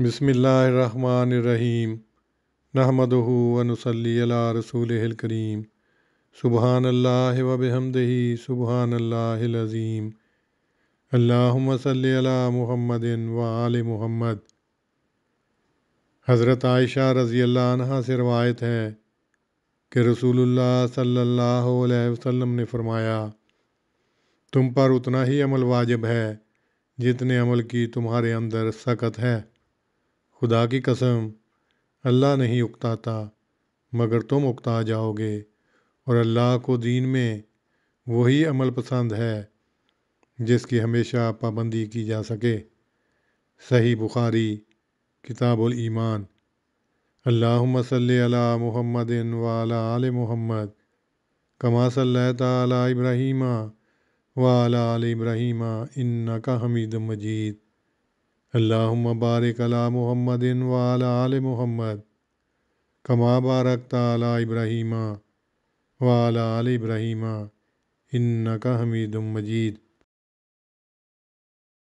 بسم اللہ الرحمن الرحیم نحمد وََََََََََن وصلى اللہ رسول کریم سبحان اللہ و بحمدی سبحان العظیم اللہم صلی اللہ محمد و عل محمد حضرت عائشہ رضی اللہ عنہ سے روایت ہے کہ رسول اللہ صلی اللہ علیہ وسلم نے فرمایا تم پر اتنا ہی عمل واجب ہے جتنے عمل کی تمہارے اندر سکت ہے خدا کی قسم اللہ نہیں اکتاتا مگر تم اکتا جاؤ گے اور اللہ کو دین میں وہی عمل پسند ہے جس کی ہمیشہ پابندی کی جا سکے صحیح بخاری کتاب الایمان اللّہ صلی علی محمد و آل محمد کما صلی اللہ تعالیٰ ابراہیمہ و ابراہیمہ ان کا حمید مجید اللہ بارک علی محمد ان آل محمد کما کمابارک علی ابراہیمہ و آل عل انکا حمید مجید